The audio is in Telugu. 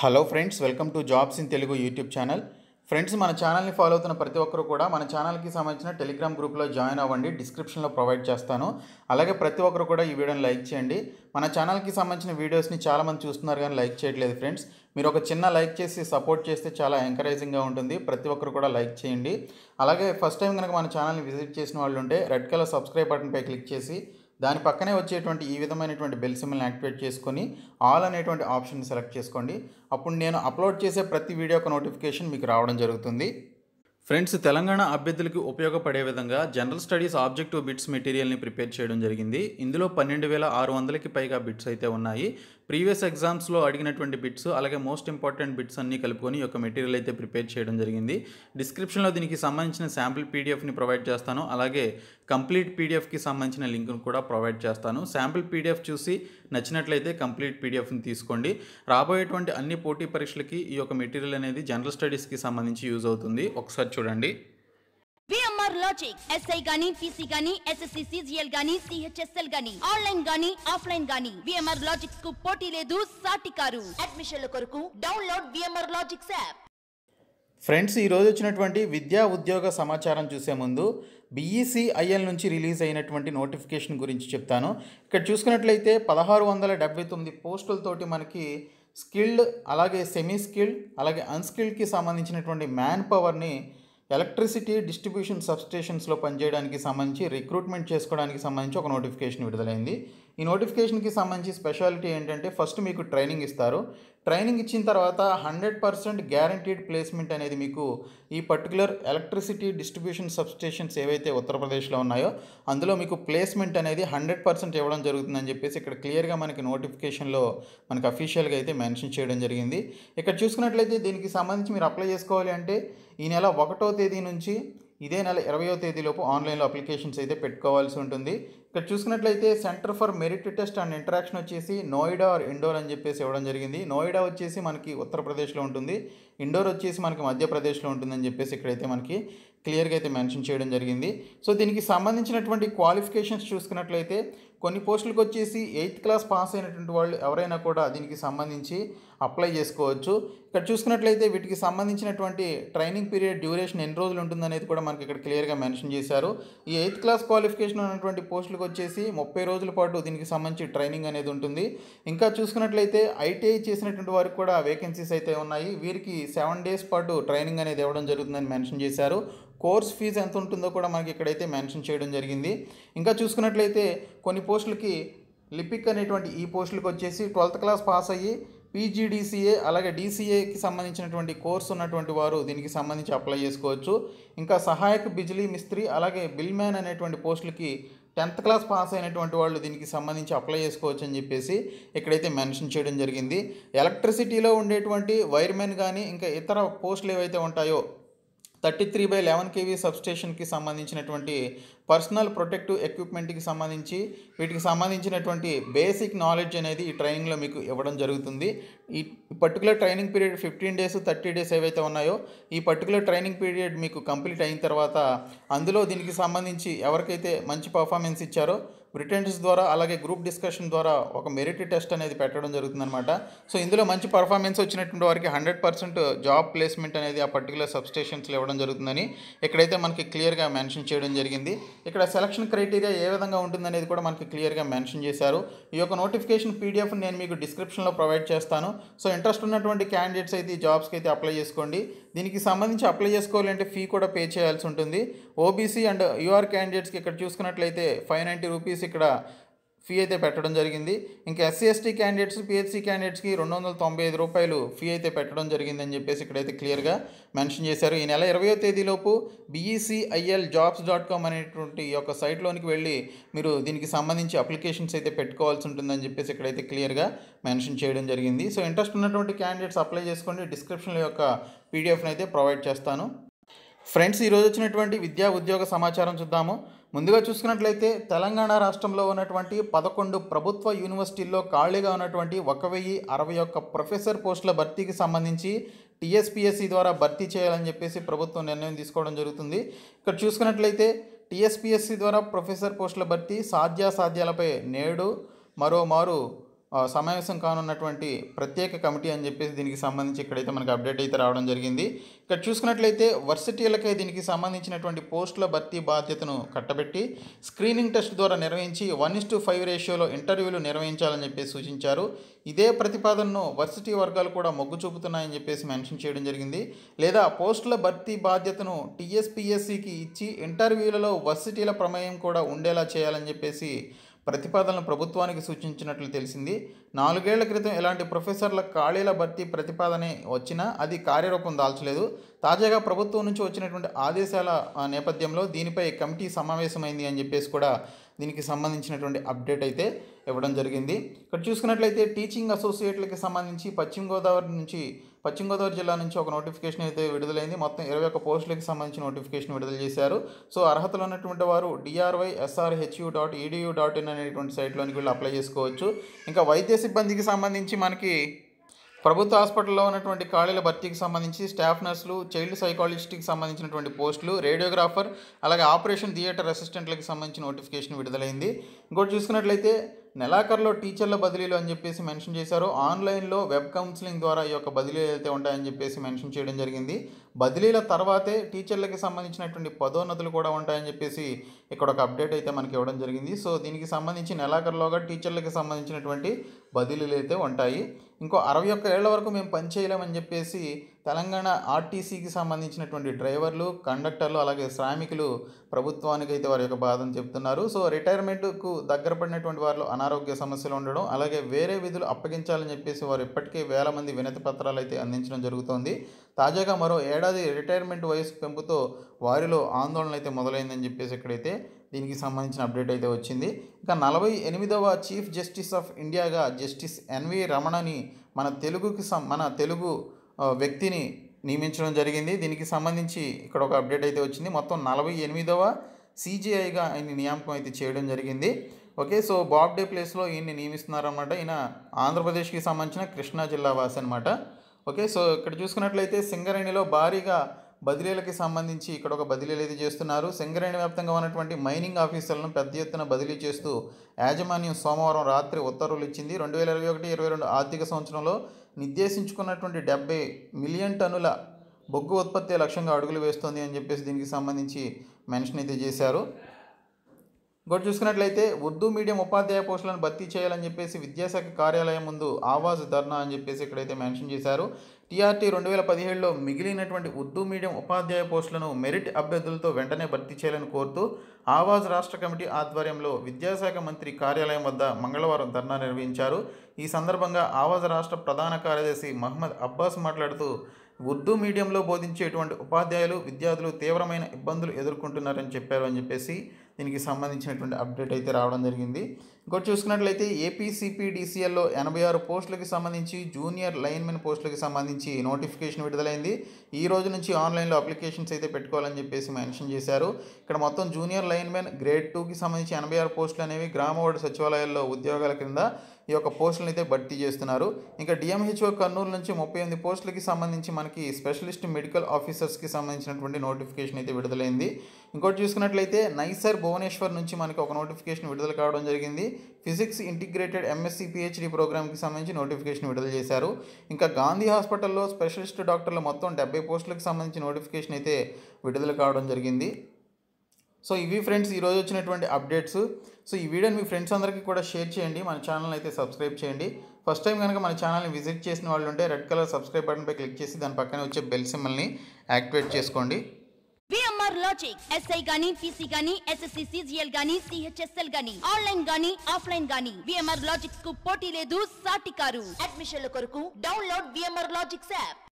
hello friends welcome to jobs in Telugu YouTube channel friends మన ఛానల్ని ఫాలో అవుతున్న ప్రతి ఒక్కరు కూడా మన ఛానల్కి సంబంధించిన టెలిగ్రామ్ గ్రూప్లో జాయిన్ అవ్వండి డిస్క్రిప్షన్లో ప్రొవైడ్ చేస్తాను అలాగే ప్రతి ఒక్కరు కూడా ఈ వీడియోని లైక్ చేయండి మన ఛానల్కి సంబంధించిన వీడియోస్ని చాలామంది చూస్తున్నారు కానీ లైక్ చేయట్లేదు ఫ్రెండ్స్ మీరు ఒక చిన్న లైక్ చేసి సపోర్ట్ చేస్తే చాలా ఎంకరేజింగ్గా ఉంటుంది ప్రతి ఒక్కరు కూడా లైక్ చేయండి అలాగే ఫస్ట్ టైం కనుక మన ఛానల్ని విజిట్ చేసిన వాళ్ళు ఉంటే రెడ్ కలర్ సబ్స్క్రైబ్ బటన్పై క్లిక్ చేసి దాని పక్కనే వచ్చేటువంటి ఈ విధమైనటువంటి బెల్ సిమ్ని యాక్టివేట్ చేసుకొని ఆల్ అనేటువంటి ఆప్షన్ సెలెక్ట్ చేసుకోండి అప్పుడు నేను అప్లోడ్ చేసే ప్రతి వీడియోకి నోటిఫికేషన్ మీకు రావడం జరుగుతుంది ఫ్రెండ్స్ తెలంగాణ అభ్యర్థులకు ఉపయోగపడే విధంగా జనరల్ స్టడీస్ ఆబ్జెక్టివ్ బిట్స్ మెటీరియల్ని ప్రిపేర్ చేయడం జరిగింది ఇందులో పన్నెండు వేల ఆరు వందలకి పైగా బిట్స్ అయితే ఉన్నాయి ప్రీవియస్ ఎగ్జామ్స్లో అడిగినటువంటి బిట్స్ అలాగే మోస్ట్ ఇంపార్టెంట్ బిట్స్ అన్నీ కలుపుకొని ఒక మెటీరియల్ అయితే ప్రిపేర్ చేయడం జరిగింది డిస్క్రిప్షన్లో దీనికి సంబంధించిన శాంపుల్ పీడిఎఫ్ని ప్రొవైడ్ చేస్తాను అలాగే కంప్లీట్ పీడిఎఫ్కి సంబంధించిన లింక్ను కూడా ప్రొవైడ్ చేస్తాను శాంపుల్ పీడిఎఫ్ చూసి నచ్చినట్లయితే కంప్లీట్ పీడిఎఫ్ని తీసుకోండి రాబోయేటువంటి అన్ని పోటీ పరీక్షలకి ఈ యొక్క మెటీరియల్ అనేది జనరల్ స్టడీస్కి సంబంధించి యూజ్ అవుతుంది ఒకసారి చూడండి విఎంఆర్ లాజిక్ ఎస్ఐ గానీ పీసీ గానీ ఎస్ఎస్సి సిజిఎల్ గానీ సిహెచ్ఎస్ఎల్ గానీ ఆన్లైన్ గానీ ఆఫ్లైన్ గానీ విఎంఆర్ లాజిక్స్ కు పోటీ లేదు సాటి కారు అడ్మిషన్ల కొరకు download BMR logics app friends ఈరోజు వచ్చినటువంటి విద్యా ఉద్యోగ సమాచారం చూసే ముందు బీఈసీ ఐఎల్ e నుంచి రిలీజ్ అయినటువంటి నోటిఫికేషన్ గురించి చెప్తాను ఇక్కడ చూసుకున్నట్లయితే పదహారు వందల డెబ్బై తొమ్మిది పోస్టులతోటి మనకి స్కిల్డ్ అలాగే సెమీ స్కిల్డ్ అలాగే అన్స్కిల్డ్కి సంబంధించినటువంటి మ్యాన్ పవర్ని ఎలక్ట్రిసిటీ డిస్ట్రిబ్యూషన్ సబ్స్టేషన్స్లో పనిచేయడానికి సంబంధించి రిక్రూట్మెంట్ చేసుకోవడానికి సంబంధించి ఒక నోటిఫికేషన్ విడుదలైంది ఈ నోటిఫికేషన్కి సంబంధించి స్పెషాలిటీ ఏంటంటే ఫస్ట్ మీకు ట్రైనింగ్ ఇస్తారు ట్రైనింగ్ ఇచ్చిన తర్వాత హండ్రెడ్ పర్సెంట్ గ్యారంటీడ్ ప్లేస్మెంట్ అనేది మీకు ఈ పర్టికులర్ ఎలక్ట్రిసిటీ డిస్ట్రిబ్యూషన్ సబ్స్టేషన్స్ ఏవైతే ఉత్తరప్రదేశ్లో ఉన్నాయో అందులో మీకు ప్లేస్మెంట్ అనేది హండ్రెడ్ పర్సెంట్ ఇవ్వడం జరుగుతుందని చెప్పేసి ఇక్కడ క్లియర్గా మనకి నోటిఫికేషన్లో మనకి అఫీషియల్గా అయితే మెన్షన్ చేయడం జరిగింది ఇక్కడ చూసుకున్నట్లయితే దీనికి సంబంధించి మీరు అప్లై చేసుకోవాలి అంటే ఈ నెల ఒకటో తేదీ నుంచి ఇదే నెల ఇరవయో తేదీలోపు ఆన్లైన్లో అప్లికేషన్స్ అయితే పెట్టుకోవాల్సి ఉంటుంది ఇక్కడ చూసుకున్నట్లయితే centre for merit test and interaction వచ్చేసి నోయిడా ఆర్ ఇండోర్ అని చెప్పేసి ఇవ్వడం జరిగింది నోయిడా వచ్చేసి మనకి ఉత్తరప్రదేశ్లో ఉంటుంది ఇండోర్ వచ్చేసి మనకి మధ్యప్రదేశ్లో ఉంటుందని చెప్పేసి ఇక్కడైతే మనకి క్లియర్గా అయితే మెన్షన్ చేయడం జరిగింది సో దీనికి సంబంధించినటువంటి క్వాలిఫికేషన్స్ చూసుకున్నట్లయితే కొన్ని పోస్టులకు వచ్చేసి ఎయిత్ క్లాస్ పాస్ అయినటువంటి వాళ్ళు ఎవరైనా కూడా దీనికి సంబంధించి అప్లై చేసుకోవచ్చు ఇక్కడ చూసుకున్నట్లయితే వీటికి సంబంధించినటువంటి ట్రైనింగ్ పీరియడ్ డ్యూరేషన్ ఎన్ని రోజులు ఉంటుందనేది కూడా మనకి ఇక్కడ క్లియర్గా మెన్షన్ చేశారు ఈ ఎయిత్ క్లాస్ క్వాలిఫికేషన్ ఉన్నటువంటి పోస్టులు అభ్యర్థులకు వచ్చేసి ముప్పై రోజుల పాటు దీనికి సంబంధించి ట్రైనింగ్ అనేది ఉంటుంది ఇంకా చూసుకున్నట్లయితే ఐటీఐ చేసినటువంటి వారికి కూడా వేకెన్సీస్ అయితే ఉన్నాయి వీరికి సెవెన్ డేస్ పాటు ట్రైనింగ్ అనేది ఇవ్వడం జరుగుతుందని మెన్షన్ చేశారు కోర్స్ ఫీజు ఎంత ఉంటుందో కూడా మనకి ఇక్కడైతే మెన్షన్ చేయడం జరిగింది ఇంకా చూసుకున్నట్లయితే కొన్ని పోస్టులకి లిపిక్ అనేటువంటి ఈ పోస్టులకు వచ్చేసి ట్వెల్త్ క్లాస్ పాస్ అయ్యి పీజీడీసీఏ అలాగే డీసీఏకి సంబంధించినటువంటి కోర్సు ఉన్నటువంటి వారు దీనికి సంబంధించి అప్లై చేసుకోవచ్చు ఇంకా సహాయక బిజిలీ మిస్త్రీ అలాగే బిల్ మ్యాన్ అనేటువంటి పోస్టులకి టెన్త్ క్లాస్ పాస్ అయినటువంటి వాళ్ళు దీనికి సంబంధించి అప్లై చేసుకోవచ్చు అని చెప్పేసి ఇక్కడైతే మెన్షన్ చేయడం జరిగింది ఎలక్ట్రిసిటీలో ఉండేటువంటి వైర్మెన్ కానీ ఇంకా ఇతర పోస్టులు ఏవైతే ఉంటాయో thirty three by eleven KV సబ్స్టేషన్కి సంబంధించినటువంటి పర్సనల్ ప్రొటెక్టివ్ ఎక్విప్మెంట్కి సంబంధించి వీటికి సంబంధించినటువంటి బేసిక్ నాలెడ్జ్ అనేది ఈ ట్రైనింగ్లో మీకు ఇవ్వడం జరుగుతుంది ఈ particular training period fifteen days thirty days ఏవైతే ఉన్నాయో ఈ పర్టికులర్ ట్రైనింగ్ పీరియడ్ మీకు కంప్లీట్ అయిన తర్వాత అందులో దీనికి సంబంధించి ఎవరికైతే మంచి పర్ఫార్మెన్స్ ఇచ్చారో రిటర్న్స్ ద్వారా అలాగే గ్రూప్ డిస్కషన్ ద్వారా ఒక మెరిట్ టెస్ట్ అనేది పెట్టడం జరుగుతుందనమాట సో ఇందులో మంచి పర్ఫార్మెన్స్ వచ్చినటువంటి వారికి హండ్రెడ్ పర్సెంట్ జాబ్ ప్లేస్మెంట్ అనేది ఆ పర్టికులర్ సబ్స్టేషన్స్లో ఇవ్వడం జరుగుతుందని ఇక్కడైతే మనకి క్లియర్గా మెన్షన్ చేయడం జరిగింది ఇక్కడ సెలక్షన్ క్రైటీరియా ఏ విధంగా ఉంటుందనేది కూడా మనకి క్లియర్గా మెన్షన్ చేశారు ఈ యొక్క నోటిఫికేషన్ పీడిఎఫ్ నేను మీకు డిస్క్రిప్షన్లో ప్రొవైడ్ చేస్తాను సో ఇంట్రెస్ట్ ఉన్నటువంటి క్యాండిడేట్స్ అయితే ఈ జాబ్స్కి అయితే అప్లై చేసుకోండి దీనికి సంబంధించి అప్లై చేసుకోవాలంటే ఫీ కూడా పే చేయాల్సి ఉంటుంది ఓబీసీ అండ్ యూఆర్ క్యాండిడేట్స్కి ఇక్కడ చూసుకున్నట్లయితే ఫైవ్ నైంటీ రూపీస్ ఇక్కడ ఫీ అయితే పెట్టడం జరిగింది ఇంకా ఎస్సీ ఎస్టీ క్యాండిడేట్స్ పిహెచ్సి క్యాండిడేట్స్కి రెండు వందల తొంభై ఐదు రూపాయలు ఫీ అయితే పెట్టడం జరిగిందని చెప్పేసి ఇక్కడైతే క్లియర్గా మెన్షన్ చేశారు ఈ నెల ఇరవయో తేదీలోపు బీఈసీఐఎల్ జాబ్స్ డాట్ కామ్ అనేటువంటి యొక్క సైట్లోనికి వెళ్ళి మీరు దీనికి సంబంధించి అప్లికేషన్స్ అయితే పెట్టుకోవాల్సి ఉంటుందని చెప్పేసి ఇక్కడైతే క్లియర్గా మెన్షన్ చేయడం జరిగింది సో ఇంట్రెస్ట్ ఉన్నటువంటి క్యాండిడేట్స్ అప్లై చేసుకోండి డిస్క్రిప్షన్లో యొక్క పీడిఎఫ్ని అయితే ప్రొవైడ్ చేస్తాను ఫ్రెండ్స్ ఈరోజు వచ్చినటువంటి విద్యా ఉద్యోగ సమాచారం చూద్దాము ముందుగా చూసుకున్నట్లయితే తెలంగాణ రాష్ట్రంలో ఉన్నటువంటి పదకొండు ప్రభుత్వ యూనివర్సిటీల్లో ఖాళీగా ఉన్నటువంటి ఒక వెయ్యి అరవై ఒక్క ప్రొఫెసర్ పోస్టుల భర్తీకి సంబంధించి టీఎస్పిఎస్సి ద్వారా భర్తీ చేయాలని చెప్పేసి ప్రభుత్వం నిర్ణయం తీసుకోవడం జరుగుతుంది ఇక్కడ చూసుకున్నట్లయితే టీఎస్పిఎస్సి ద్వారా ప్రొఫెసర్ పోస్టుల భర్తీ సాధ్యాసాధ్యాలపై నేడు మరోమారు సమావేశం కానున్నటువంటి ప్రత్యేక కమిటీ అని చెప్పేసి దీనికి సంబంధించి ఇక్కడైతే మనకు అప్డేట్ అయితే రావడం జరిగింది ఇక్కడ చూసుకున్నట్లయితే వర్సిటీలకే దీనికి సంబంధించినటువంటి పోస్టుల భర్తీ బాధ్యతను కట్టబెట్టి స్క్రీనింగ్ టెస్ట్ ద్వారా నిర్వహించి వన్ ఇస్ టు ఫైవ్ రేషియోలో ఇంటర్వ్యూలు నిర్వహించాలని చెప్పేసి సూచించారు ఇదే ప్రతిపాదనను వర్సిటీ వర్గాలు కూడా మొగ్గు చూపుతున్నాయని చెప్పేసి మెన్షన్ చేయడం జరిగింది లేదా పోస్టుల భర్తీ బాధ్యతను టీఎస్పీఎస్సికి ఇచ్చి ఇంటర్వ్యూలలో వర్సిటీల ప్రమేయం కూడా ఉండేలా చేయాలని చెప్పేసి ప్రతిపాదనలు ప్రభుత్వానికి సూచించినట్లు తెలిసింది నాలుగేళ్ల క్రితం ఇలాంటి ప్రొఫెసర్ల ఖాళీల భర్తీ ప్రతిపాదనే వచ్చినా అది కార్యరూపం దాల్చలేదు తాజాగా ప్రభుత్వం నుంచి వచ్చినటువంటి ఆదేశాల నేపథ్యంలో దీనిపై కమిటీ సమావేశమైంది అని చెప్పేసి కూడా దీనికి సంబంధించినటువంటి అప్డేట్ అయితే ఇవ్వడం జరిగింది ఇక్కడ చూసుకున్నట్లయితే టీచింగ్ అసోసియేట్లకి సంబంధించి పశ్చిమ గోదావరి నుంచి పశ్చిమ గోదావరి జిల్లా నుంచి ఒక నోటిఫికేషన్ అయితే విడుదలైంది మొత్తం ఇరవై ఒక్క పోస్టులకు సంబంధించి నోటిఫికేషన్ విడుదల చేశారు సో అర్హతలు ఉన్నటువంటి వారు DRY SRHU dot EDU dot in అనేటువంటి సైట్లోనికి వెళ్ళి అప్లై చేసుకోవచ్చు ఇంకా వైద్య సిబ్బందికి సంబంధించి మనకి ప్రభుత్వ హాస్పిటల్లో ఉన్నటువంటి ఖాళీల భర్తీకి సంబంధించి స్టాఫ్ నర్సులు చైల్డ్ సైకాలజిస్ట్కి సంబంధించినటువంటి పోస్టులు రేడియోగ్రాఫర్ అలాగే ఆపరేషన్ థియేటర్ అసిస్టెంట్లకు సంబంధించిన నోటిఫికేషన్ విడుదలైంది ఇంకోటి చూసుకున్నట్లయితే నెలాఖరులో టీచర్ల బదిలీలు అని చెప్పేసి మెన్షన్ చేశారు ఆన్లైన్లో వెబ్ కౌన్సిలింగ్ ద్వారా ఈ యొక్క బదిలీలు అయితే ఉంటాయని చెప్పేసి మెన్షన్ చేయడం జరిగింది బదిలీల తర్వాతే టీచర్లకి సంబంధించినటువంటి పదోన్నతులు కూడా ఉంటాయని చెప్పేసి ఇక్కడ ఒక అప్డేట్ అయితే మనకి ఇవ్వడం జరిగింది సో దీనికి సంబంధించి నెలాఖరులోగా టీచర్లకి సంబంధించినటువంటి బదిలీలు అయితే ఉంటాయి ఇంకో అరవై ఒక్క ఏళ్ల వరకు మేము పనిచేయలేమని చెప్పేసి తెలంగాణ ఆర్టీసీకి సంబంధించినటువంటి డ్రైవర్లు కండక్టర్లు అలాగే శ్రామికులు ప్రభుత్వానికి అయితే వారి యొక్క బాధను చెప్తున్నారు సో రిటైర్మెంట్కు దగ్గర పడినటువంటి వారిలో అనారోగ్య సమస్యలు ఉండడం అలాగే వేరే విధులు అప్పగించాలని చెప్పేసి వారు ఇప్పటికే వేల మంది వినతి పత్రాలు అయితే అందించడం జరుగుతోంది తాజాగా మరో ఏడాది రిటైర్మెంట్ వయసు పెంపుతో వారిలో ఆందోళన అయితే మొదలైందని చెప్పేసి ఇక్కడైతే దీనికి సంబంధించిన అప్డేట్ అయితే వచ్చింది ఇక నలభై ఎనిమిదవ చీఫ్ జస్టిస్ ఆఫ్ ఇండియాగా జస్టిస్ ఎన్వి రమణని మన తెలుగుకి మన తెలుగు వ్యక్తిని నియమించడం జరిగింది దీనికి సంబంధించి ఇక్కడ ఒక అప్డేట్ అయితే వచ్చింది మొత్తం నలభై ఎనిమిదవ సీజీఐగా ఆయన నియామకం అయితే చేయడం జరిగింది ఓకే సో బాబ్డే ప్లేస్లో ఈయన్ని నియమిస్తున్నారన్నమాట ఈయన ఆంధ్రప్రదేశ్కి సంబంధించిన కృష్ణా జిల్లా వాసి అనమాట ఓకే సో ఇక్కడ చూసుకున్నట్లయితే సింగరేణిలో భారీగా బదిలీలకి సంబంధించి ఇక్కడ ఒక బదిలీలు అయితే చేస్తున్నారు సింగరేణి వ్యాప్తంగా ఉన్నటువంటి మైనింగ్ ఆఫీసర్లను పెద్ద ఎత్తున బదిలీ చేస్తూ యాజమాన్యం సోమవారం రాత్రి ఉత్తర్వులు ఇచ్చింది రెండు వేల ఇరవై ఒకటి ఇరవై రెండు ఆర్థిక సంవత్సరంలో నిర్దేశించుకున్నటువంటి డెబ్బై మిలియన్ టన్నుల బొగ్గు ఉత్పత్తి లక్ష్యంగా అడుగులు వేస్తోంది అని చెప్పేసి దీనికి సంబంధించి మెన్షన్ అయితే చేశారు ఇంకోటి చూసుకున్నట్లయితే ఉర్దూ మీడియం ఉపాధ్యాయ పోస్టులను భర్తీ చేయాలని చెప్పేసి విద్యాశాఖ కార్యాలయం ముందు ఆవాజ్ ధర్నా అని చెప్పేసి ఇక్కడైతే మెన్షన్ చేశారు టీఆర్టీ రెండు వేల పదిహేడులో మిగిలినటువంటి ఉర్దూ మీడియం ఉపాధ్యాయ పోస్టులను మెరిట్ అభ్యర్థులతో వెంటనే భర్తీ చేయాలని కోరుతూ ఆవాజ్ రాష్ట్ర కమిటీ ఆధ్వర్యంలో విద్యాశాఖ మంత్రి కార్యాలయం వద్ద మంగళవారం ధర్నా నిర్వహించారు ఈ సందర్భంగా ఆవాజ్ రాష్ట్ర ప్రధాన కార్యదర్శి మహమ్మద్ అబ్బాస్ మాట్లాడుతూ ఉర్దూ మీడియంలో బోధించేటువంటి ఉపాధ్యాయులు విద్యార్థులు తీవ్రమైన ఇబ్బందులు ఎదుర్కొంటున్నారని చెప్పారు అని చెప్పేసి దీనికి సంబంధించినటువంటి అప్డేట్ అయితే రావడం జరిగింది ఇంకోటి చూసుకున్నట్లయితే ఏపీసీపీడీసీఎల్లో ఎనభై ఆరు పోస్టులకు సంబంధించి జూనియర్ లైన్మెన్ పోస్టులకు సంబంధించి నోటిఫికేషన్ విడుదలైంది ఈ రోజు నుంచి ఆన్లైన్లో అప్లికేషన్స్ అయితే పెట్టుకోవాలని చెప్పేసి మెన్షన్ చేశారు ఇక్కడ మొత్తం జూనియర్ లైన్మెన్ గ్రేడ్ టూకి సంబంధించి ఎనభై ఆరు పోస్టులు అనేవి గ్రామ వార్డు సచివాలయాల్లో ఉద్యోగాల క్రింద ఈ యొక్క పోస్టులను అయితే భర్తీ చేస్తున్నారు ఇంకా డిఎంహెచ్ఓ కర్నూలు నుంచి ముప్పై ఎనిమిది పోస్టులకి సంబంధించి మనకి స్పెషలిస్ట్ మెడికల్ ఆఫీసర్స్కి సంబంధించినటువంటి నోటిఫికేషన్ అయితే విడుదలైంది ఇంకోటి చూసుకున్నట్లయితే నైసర్ భువనేశ్వర్ నుంచి మనకి ఒక నోటిఫికేషన్ విడుదల కావడం జరిగింది ఫిజిక్స్ ఇంటిగ్రేటెడ్ ఎంఎస్సీ పిహెచ్డి ప్రోగ్రామ్కి సంబంధించి నోటిఫికేషన్ విడుదల చేశారు ఇంకా గాంధీ హాస్పిటల్లో స్పెషలిస్ట్ డాక్టర్లు మొత్తం డెబ్బై పోస్టులకు సంబంధించి నోటిఫికేషన్ అయితే విడుదల కావడం జరిగింది సో ఇవి ఫ్రెండ్స్ ఈరోజు వచ్చినటువంటి అప్డేట్స్ సో ఈ వీడియోని మీ ఫ్రెండ్స్ అందరికీ కూడా షేర్ చేయండి మన ఛానల్ అయితే సబ్స్క్రైబ్ చేయండి ఫస్ట్ టైం కనుక మన ఛానల్ని విజిట్ చేసిన వాళ్ళు ఉంటే రెడ్ కలర్ సబ్స్క్రైబ్ బటన్పై క్లిక్ చేసి దాని పక్కనే వచ్చే బెల్ సిమ్మల్ని యాక్టివేట్ చేసుకోండి ఆర్ లాజిక్ ఎస్ఐ గానీ పీసీ గానీ ఎస్ఎస్సి సిజిఎల్ గానీ సిహెచ్ఎస్ఎల్ గానీ ఆన్లైన్ గానీ ఆఫ్లైన్ గానీ విఎంఆర్ లాజిక్స్ కు పోటీ లేదు సాటి కారు అడ్మిషన్ల కొరకు డౌన్లోడ్ విఎంఆర్ లాజిక్స్ యాప్